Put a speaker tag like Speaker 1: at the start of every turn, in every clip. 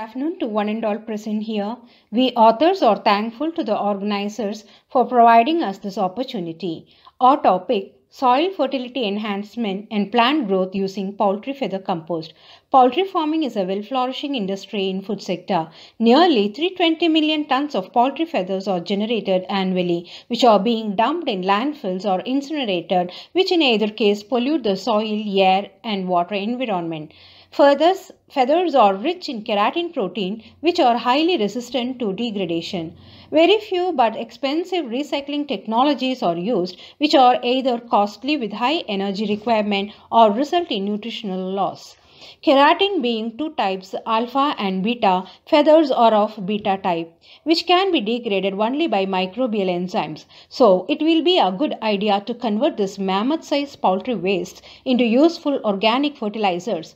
Speaker 1: afternoon to one and all present here. We authors are thankful to the organizers for providing us this opportunity. Our topic soil fertility enhancement and plant growth using poultry feather compost. Poultry farming is a well-flourishing industry in food sector. Nearly 320 million tons of poultry feathers are generated annually, which are being dumped in landfills or incinerated, which in either case pollute the soil, air and water environment. Feathers, feathers are rich in keratin protein which are highly resistant to degradation. Very few but expensive recycling technologies are used which are either costly with high energy requirement or result in nutritional loss. Keratin being two types alpha and beta, feathers are of beta type, which can be degraded only by microbial enzymes. So, it will be a good idea to convert this mammoth sized poultry waste into useful organic fertilizers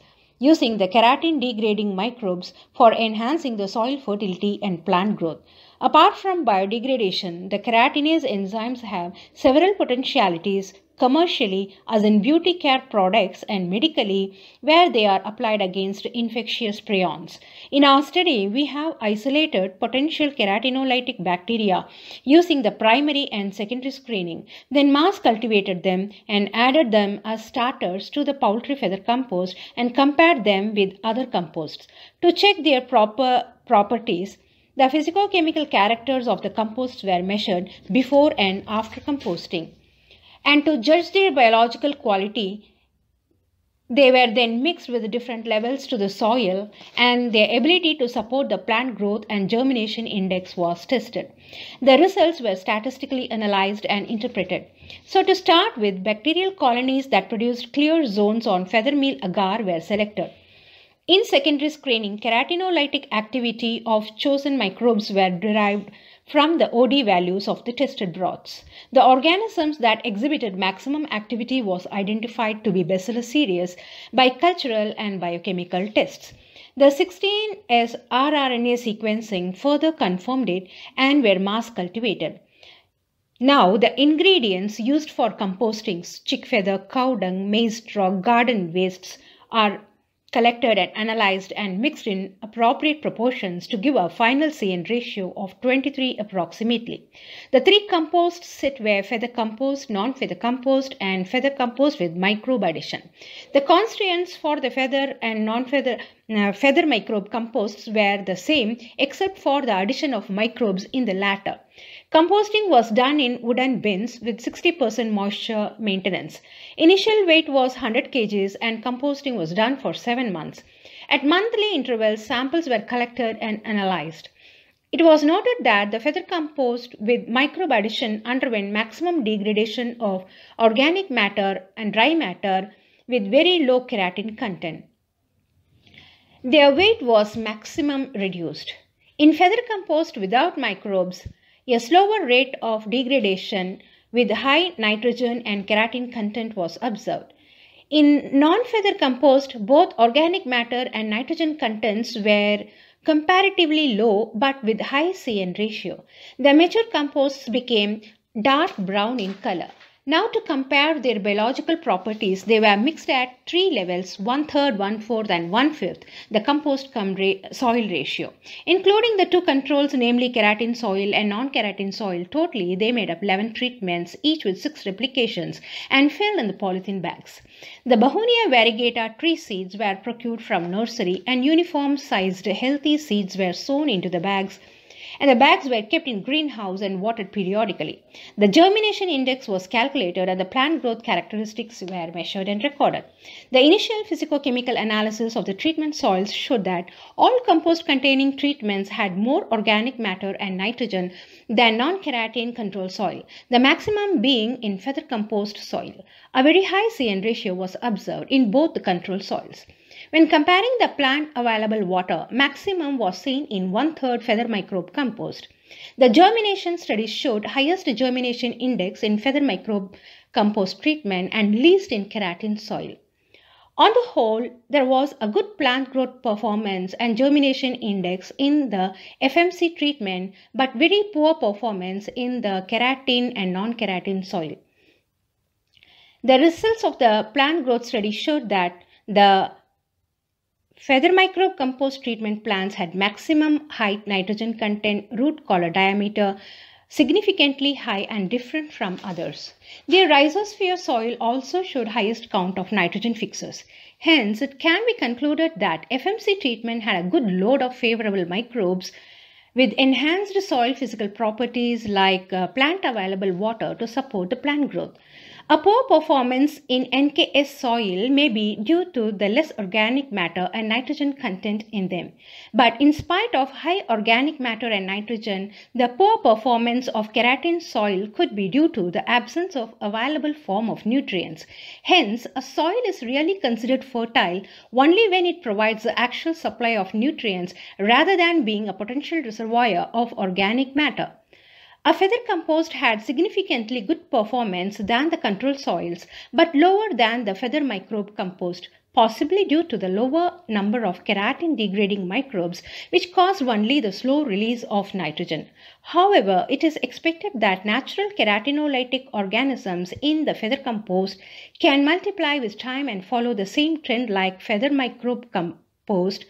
Speaker 1: using the keratin degrading microbes for enhancing the soil fertility and plant growth. Apart from biodegradation, the keratinase enzymes have several potentialities commercially as in beauty care products and medically where they are applied against infectious prions. In our study, we have isolated potential keratinolytic bacteria using the primary and secondary screening, then mass cultivated them and added them as starters to the poultry feather compost and compared them with other composts. To check their proper properties, the physicochemical characters of the composts were measured before and after composting and to judge their biological quality they were then mixed with different levels to the soil and their ability to support the plant growth and germination index was tested. The results were statistically analyzed and interpreted. So to start with, bacterial colonies that produced clear zones on feather meal agar were selected. In secondary screening, keratinolytic activity of chosen microbes were derived from the OD values of the tested broths. The organisms that exhibited maximum activity was identified to be Bacillus cereus by cultural and biochemical tests. The 16S rRNA sequencing further confirmed it and were mass cultivated. Now, the ingredients used for composting, chick feather, cow dung, maize straw, garden wastes are collected and analyzed and mixed in appropriate proportions to give a final CN ratio of 23 approximately. The three composts were feather compost, non-feather compost and feather compost with microbe addition. The constraints for the feather and non-feather uh, feather microbe composts were the same except for the addition of microbes in the latter. Composting was done in wooden bins with 60% moisture maintenance. Initial weight was 100 kg and composting was done for 7 months. At monthly intervals, samples were collected and analyzed. It was noted that the feather compost with microbe addition underwent maximum degradation of organic matter and dry matter with very low keratin content. Their weight was maximum reduced. In feather compost without microbes, a slower rate of degradation with high nitrogen and keratin content was observed. In non-feather compost, both organic matter and nitrogen contents were comparatively low but with high CN ratio. The mature composts became dark brown in color. Now to compare their biological properties, they were mixed at three levels, one-third, one-fourth and one-fifth, the compost soil ratio. Including the two controls, namely keratin soil and non-keratin soil totally, they made up 11 treatments, each with six replications and filled in the polythene bags. The Bahonia variegata tree seeds were procured from nursery and uniform-sized healthy seeds were sown into the bags and the bags were kept in greenhouse and watered periodically. The germination index was calculated and the plant growth characteristics were measured and recorded. The initial physicochemical analysis of the treatment soils showed that all compost containing treatments had more organic matter and nitrogen than non-keratin control soil, the maximum being in feather compost soil. A very high CN ratio was observed in both the control soils. When comparing the plant available water, maximum was seen in one-third feather microbe compost. The germination studies showed highest germination index in feather microbe compost treatment and least in keratin soil. On the whole, there was a good plant growth performance and germination index in the FMC treatment, but very poor performance in the keratin and non-keratin soil. The results of the plant growth study showed that the Feather microbe compost treatment plants had maximum height nitrogen content, root collar diameter, significantly high and different from others. Their rhizosphere soil also showed highest count of nitrogen fixers. Hence, it can be concluded that FMC treatment had a good load of favorable microbes with enhanced soil physical properties like uh, plant available water to support the plant growth. A poor performance in NKS soil may be due to the less organic matter and nitrogen content in them. But in spite of high organic matter and nitrogen, the poor performance of keratin soil could be due to the absence of available form of nutrients. Hence, a soil is really considered fertile only when it provides the actual supply of nutrients rather than being a potential reservoir of organic matter. A feather compost had significantly good performance than the control soils, but lower than the feather microbe compost, possibly due to the lower number of keratin degrading microbes which caused only the slow release of nitrogen. However, it is expected that natural keratinolytic organisms in the feather compost can multiply with time and follow the same trend like feather microbe compost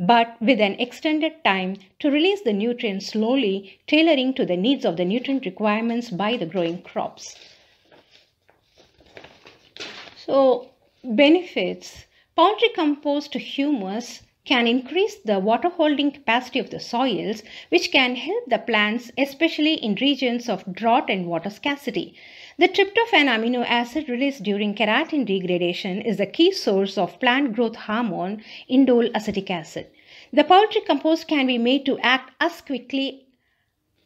Speaker 1: but with an extended time to release the nutrients slowly, tailoring to the needs of the nutrient requirements by the growing crops. So, benefits. Poultry compost humus can increase the water holding capacity of the soils, which can help the plants, especially in regions of drought and water scarcity. The tryptophan amino acid released during keratin degradation is the key source of plant growth hormone, indole acetic acid. The poultry compost can be made to act as quickly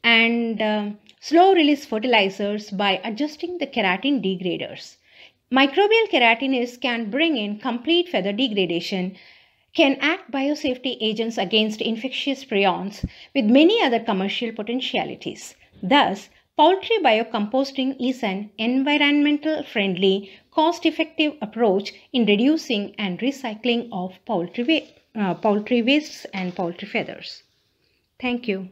Speaker 1: and uh, slow release fertilizers by adjusting the keratin degraders. Microbial keratinase can bring in complete feather degradation can act biosafety agents against infectious prions with many other commercial potentialities. Thus, poultry biocomposting is an environmental friendly, cost effective approach in reducing and recycling of poultry, wa- uh, poultry wastes and poultry feathers. Thank you.